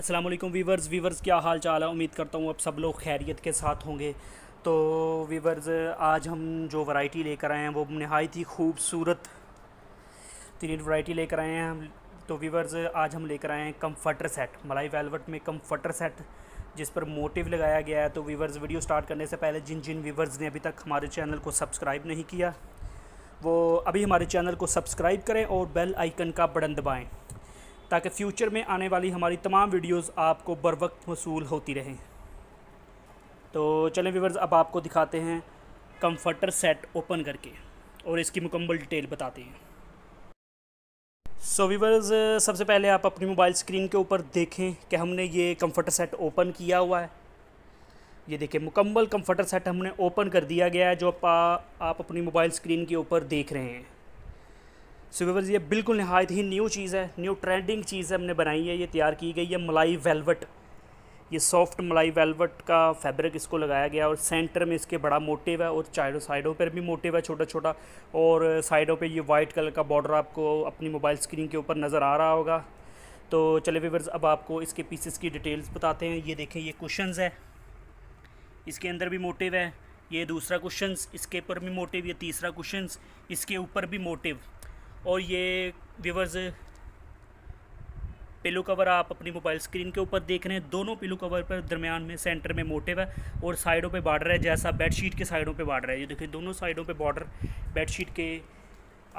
अस्सलाम वालेकुम viewers viewers क्या हाल चाल है उम्मीद करता हूँ अब सब लोग खैरियत के साथ होंगे तो वीवर्स आज हम जो वैरायटी लेकर आए हैं वो नहायत ही खूबसूरत तीन वैरायटी लेकर आए हैं हम तो वीवर्स आज हम लेकर आए हैं कम्फर्टर सेट मलाई वेलवेट में कम्फर्टर सेट जिस पर मोटिव लगाया गया है तो वीवर्स वीडियो स्टार्ट करने से पहले जिन जिन वीवर्स ने अभी तक हमारे चैनल को सब्सक्राइब नहीं किया वो अभी हमारे चैनल को सब्सक्राइब करें और बेल आइकन का बटन दबाएँ ताकि फ़्यूचर में आने वाली हमारी तमाम वीडियोस आपको बर वक्त मसूल होती रहें तो चलें व्यूवर्स अब आपको दिखाते हैं कंफर्टर सेट ओपन करके और इसकी मुकम्मल डिटेल बताते हैं सो so, व्यूवर्स सबसे पहले आप अपनी मोबाइल स्क्रीन के ऊपर देखें कि हमने ये कंफर्टर सेट ओपन किया हुआ है ये देखिए मुकम्मल कंफर्टर सेट हमने ओपन कर दिया गया है जो आप, आप अपनी मोबाइल स्क्रीन के ऊपर देख रहे हैं सो व्यूवर्स ये बिल्कुल नहायत ही न्यू चीज़ है न्यू ट्रेंडिंग चीज़ है हमने बनाई है ये तैयार की गई है मलाई वेलवट ये सॉफ्ट मलाई वेलवट का फैब्रिक इसको लगाया गया और सेंटर में इसके बड़ा मोटिव है और चारों साइडों पर भी मोटिव है छोटा छोटा और साइडों पे ये वाइट कलर का बॉर्डर आपको अपनी मोबाइल स्क्रीन के ऊपर नज़र आ रहा होगा तो चले व्यूवर्स अब आपको इसके पीसेस की डिटेल्स बताते हैं ये देखें ये कुशंस है इसके अंदर भी मोटिव है ये दूसरा क्वेश्चन इसके ऊपर भी मोटिव ये तीसरा क्वेश्चन इसके ऊपर भी मोटिव और ये व्यूवर्स पिलो कवर आप अपनी मोबाइल स्क्रीन के ऊपर देख रहे हैं दोनों पिलो कवर पर दरमियान में सेंटर में मोटिव है और साइडों पे बॉर्डर है जैसा बेडशीट के साइडों पे बॉर्डर है ये देखिए दोनों साइडों पे बॉर्डर बेडशीट के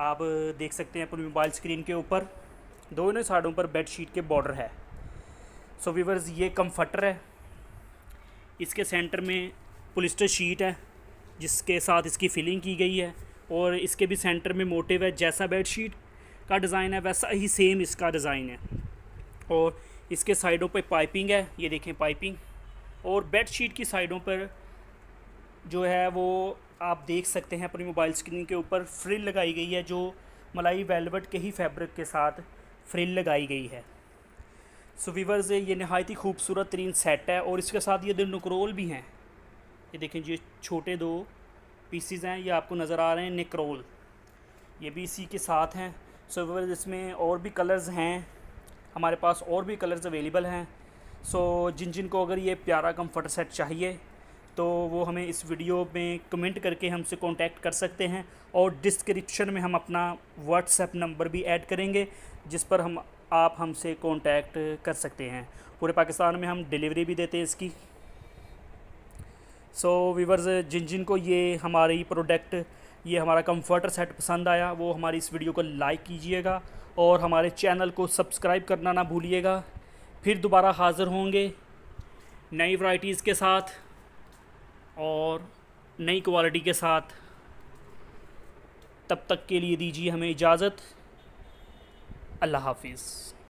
आप देख सकते हैं अपनी मोबाइल स्क्रीन के ऊपर दोनों साइडों पर बेडशीट के बॉर्डर है सो so, व्यूवर्स ये कम्फर्टर है इसके सेंटर में पुलिस्टर शीट है जिसके साथ इसकी फिलिंग की गई है और इसके भी सेंटर में मोटिव है जैसा बेडशीट का डिज़ाइन है वैसा ही सेम इसका डिज़ाइन है और इसके साइडों पर पाइपिंग है ये देखें पाइपिंग और बेडशीट की साइडों पर जो है वो आप देख सकते हैं अपनी मोबाइल स्क्रीन के ऊपर फ्रिल लगाई गई है जो मलाई वेलवेट के ही फैब्रिक के साथ फ्रिल लगाई गई है सो वीवर्स ये नहायत ही खूबसूरत तरीन सेट है और इसके साथ ये दिन नकरोल भी हैं ये देखें जी छोटे दो पीसीज हैं ये आपको नज़र आ रहे हैं निक्रोल ये भी इसी के साथ हैं सो so, इसमें और भी कलर्स हैं हमारे पास और भी कलर्स अवेलेबल हैं सो so, जिन जिन को अगर ये प्यारा कम्फर्ट सेट चाहिए तो वो हमें इस वीडियो में कमेंट करके हमसे कांटेक्ट कर सकते हैं और डिस्क्रिप्शन में हम अपना व्हाट्सएप नंबर भी ऐड करेंगे जिस पर हम आप हमसे कांटेक्ट कर सकते हैं पूरे पाकिस्तान में हम डिलीवरी भी देते हैं इसकी सो वीवर्स जिन जिन को ये हमारी प्रोडक्ट ये हमारा कंफर्टर सेट पसंद आया वो हमारी इस वीडियो को लाइक कीजिएगा और हमारे चैनल को सब्सक्राइब करना ना भूलिएगा फिर दोबारा हाज़िर होंगे नई वाइटीज़ के साथ और नई क्वालिटी के साथ तब तक के लिए दीजिए हमें इजाज़त अल्लाह हाफिज़